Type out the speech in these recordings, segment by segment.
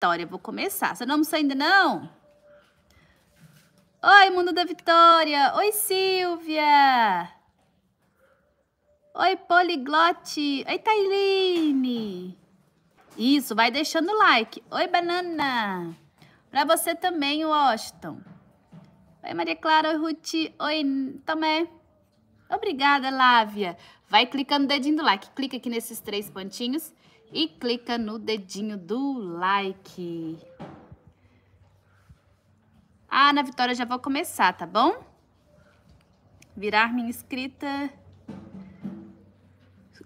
Vitória. Vou começar. Você não almoçou ainda, não? Oi, mundo da Vitória. Oi, Silvia. Oi, Poliglote. Oi, Tailine. Isso, vai deixando o like. Oi, Banana. Para você também, Washington. Oi, Maria Clara. Oi, Ruth. Oi, Tomé. Obrigada, Lávia. Vai clicando o dedinho do like. Clica aqui nesses três pontinhos e clica no dedinho do like. Ah, na Vitória, já vou começar, tá bom? Virar minha inscrita.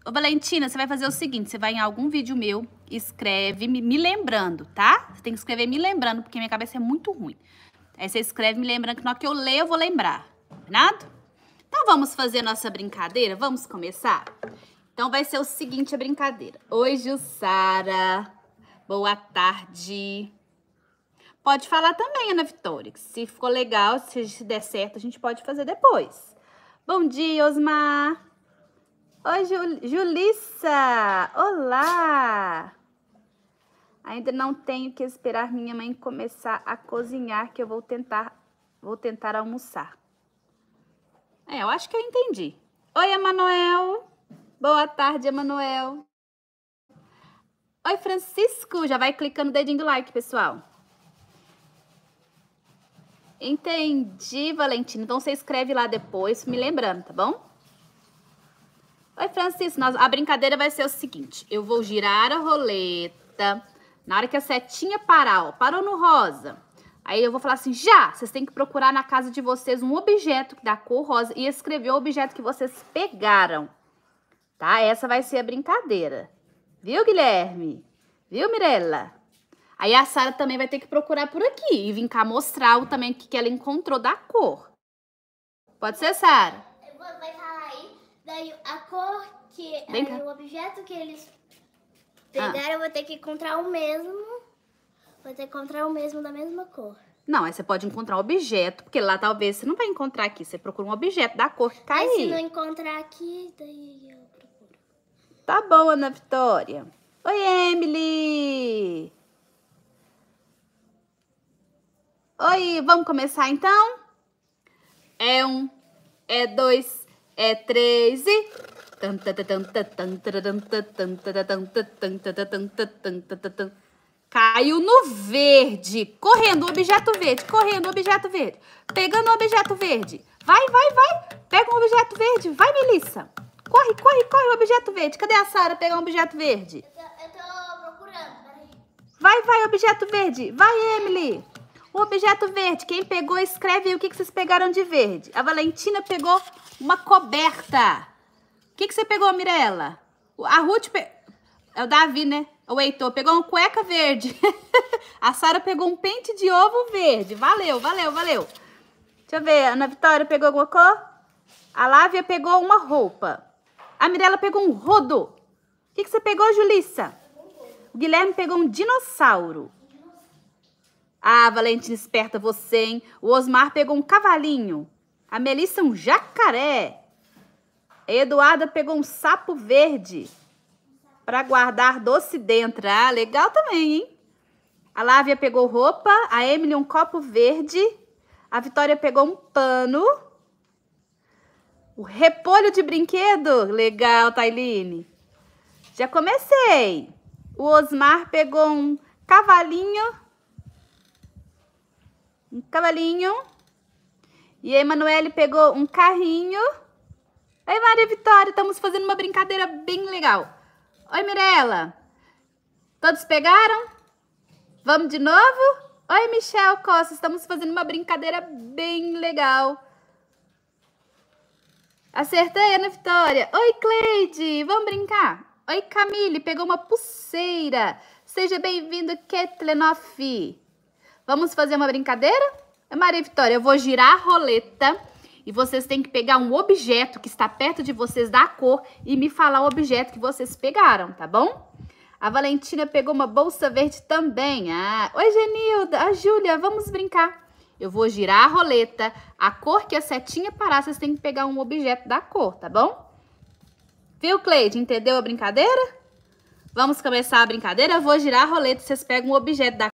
Ô, Valentina, você vai fazer o seguinte, você vai em algum vídeo meu, escreve me, me lembrando, tá? Você tem que escrever me lembrando, porque minha cabeça é muito ruim. Aí você escreve me lembrando que na hora que eu ler eu vou lembrar, tá combinado? Então vamos fazer nossa brincadeira? Vamos começar? Então vai ser o seguinte a brincadeira. Oi, Jussara. Boa tarde. Pode falar também, Ana Vitória, que se ficou legal, se der certo, a gente pode fazer depois. Bom dia, Osmar. Oi, Jul Julissa. Olá. Ainda não tenho que esperar minha mãe começar a cozinhar que eu vou tentar vou tentar almoçar. É, eu acho que eu entendi. Oi, Emanuel. Boa tarde, Emanuel. Oi, Francisco. Já vai clicando o dedinho do like, pessoal. Entendi, Valentino. Então você escreve lá depois, me lembrando, tá bom? Oi, Francisco. Nós, a brincadeira vai ser o seguinte: eu vou girar a roleta. Na hora que a setinha parar, ó, parou no rosa. Aí eu vou falar assim: já! Vocês têm que procurar na casa de vocês um objeto da cor rosa e escrever o objeto que vocês pegaram tá? Essa vai ser a brincadeira. Viu, Guilherme? Viu, Mirella? Aí a Sara também vai ter que procurar por aqui e vir cá mostrar o também que, que ela encontrou da cor. Pode ser, Sara? Vai falar aí, daí a cor que é, o objeto que eles ah. pegaram, ah. eu vou ter que encontrar o mesmo. Vou ter que encontrar o mesmo da mesma cor. Não, aí você pode encontrar um objeto, porque lá talvez você não vai encontrar aqui. Você procura um objeto da cor que tá aí. se não encontrar aqui, daí eu... Tá boa, Ana Vitória. Oi, Emily. Oi, vamos começar então? É um, é dois, é três e... Caiu no verde. Correndo, objeto verde. Correndo, objeto verde. Pegando o objeto verde. Vai, vai, vai. Pega um objeto verde. Vai, Melissa. Corre, corre, corre, o objeto verde. Cadê a Sara pegar um objeto verde? Eu tô, eu tô procurando, peraí. Vai, vai, objeto verde. Vai, Emily. O objeto verde, quem pegou, escreve aí o que, que vocês pegaram de verde. A Valentina pegou uma coberta. O que, que você pegou, Mirella? A Ruth pe... É o Davi, né? O Heitor pegou uma cueca verde. a Sara pegou um pente de ovo verde. Valeu, valeu, valeu. Deixa eu ver. Ana Vitória pegou alguma cor? A Lávia pegou uma roupa. A Mirella pegou um rodo. O que, que você pegou, Julissa? O Guilherme pegou um dinossauro. Ah, Valentina esperta você, hein? O Osmar pegou um cavalinho. A Melissa um jacaré. A Eduarda pegou um sapo verde para guardar doce dentro. Ah, legal também, hein? A Lávia pegou roupa, a Emily um copo verde, a Vitória pegou um pano o repolho de brinquedo. Legal, Tailine. Já comecei. O Osmar pegou um cavalinho. Um cavalinho. E a Emanuele pegou um carrinho. Oi, Maria Vitória. Estamos fazendo uma brincadeira bem legal. Oi, Mirella. Todos pegaram? Vamos de novo? Oi, Michel Costa. Estamos fazendo uma brincadeira bem legal. Acertei, Ana Vitória. Oi, Cleide. Vamos brincar? Oi, Camille. Pegou uma pulseira. Seja bem-vindo, Ketlenoff. Vamos fazer uma brincadeira? É, Maria Vitória, eu vou girar a roleta e vocês têm que pegar um objeto que está perto de vocês da cor e me falar o objeto que vocês pegaram, tá bom? A Valentina pegou uma bolsa verde também. Ah, oi, Genilda. A Júlia, vamos brincar. Eu vou girar a roleta. A cor que a setinha parar, vocês têm que pegar um objeto da cor, tá bom? Viu, Cleide? Entendeu a brincadeira? Vamos começar a brincadeira? Eu vou girar a roleta, vocês pegam um objeto da